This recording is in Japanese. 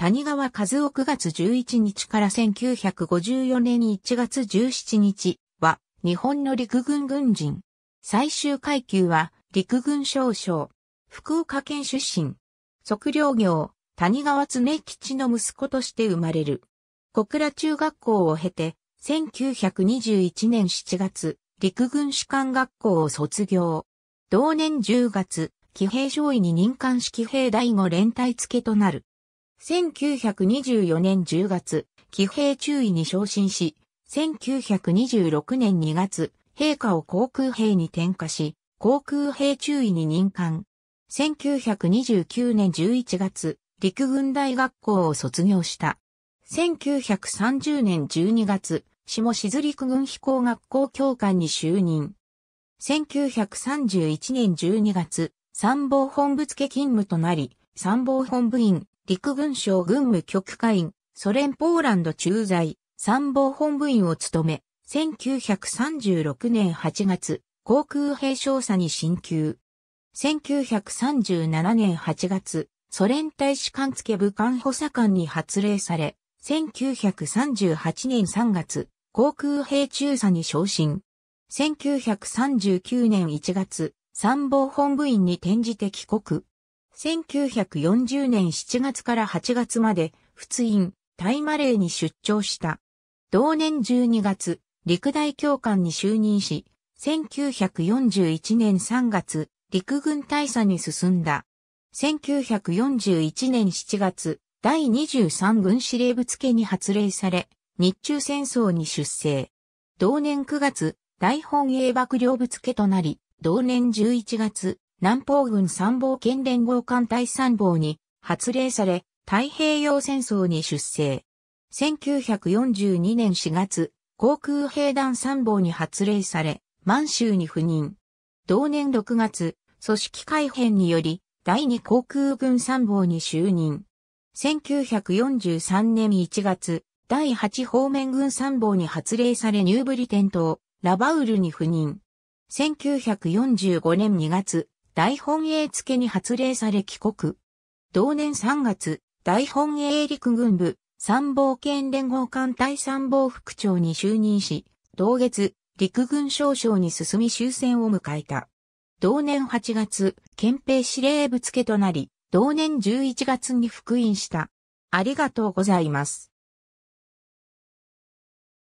谷川和夫9月11日から1954年1月17日は日本の陸軍軍人。最終階級は陸軍少将。福岡県出身。測量業、谷川常吉の息子として生まれる。小倉中学校を経て、1921年7月、陸軍士官学校を卒業。同年10月、騎兵上位に任官式兵第5連隊付けとなる。1924年10月、騎兵中尉に昇進し、1926年2月、陛下を航空兵に転下し、航空兵中尉に任官。1929年11月、陸軍大学校を卒業した。1930年12月、下静陸軍飛行学校教官に就任。1931年12月、参謀本部付勤務となり、参謀本部員、陸軍省軍務局会員、ソ連ポーランド駐在、参謀本部員を務め、1936年8月、航空兵少佐に進級。1937年8月、ソ連大使館付武官補佐官に発令され、1938年3月、航空兵中佐に昇進。1939年1月、参謀本部員に転じて帰国。1940年7月から8月まで、仏院、大マレーに出張した。同年12月、陸大教官に就任し、1941年3月、陸軍大佐に進んだ。1941年7月、第23軍司令部付に発令され、日中戦争に出征。同年9月、大本営幕僚部付となり、同年11月、南方軍参謀兼連合艦隊参謀に発令され、太平洋戦争に出征。1942年4月、航空兵団参謀に発令され、満州に赴任。同年6月、組織改編により、第二航空軍参謀に就任。1943年1月、第8方面軍参謀に発令されニューブリテン島、ラバウルに赴任。1945年2月、大本営付けに発令され帰国。同年3月、大本営陸軍部参謀兼連合艦隊参謀副長に就任し、同月、陸軍少将に進み終戦を迎えた。同年8月、憲兵司令部付となり、同年11月に復員した。ありがとうございます。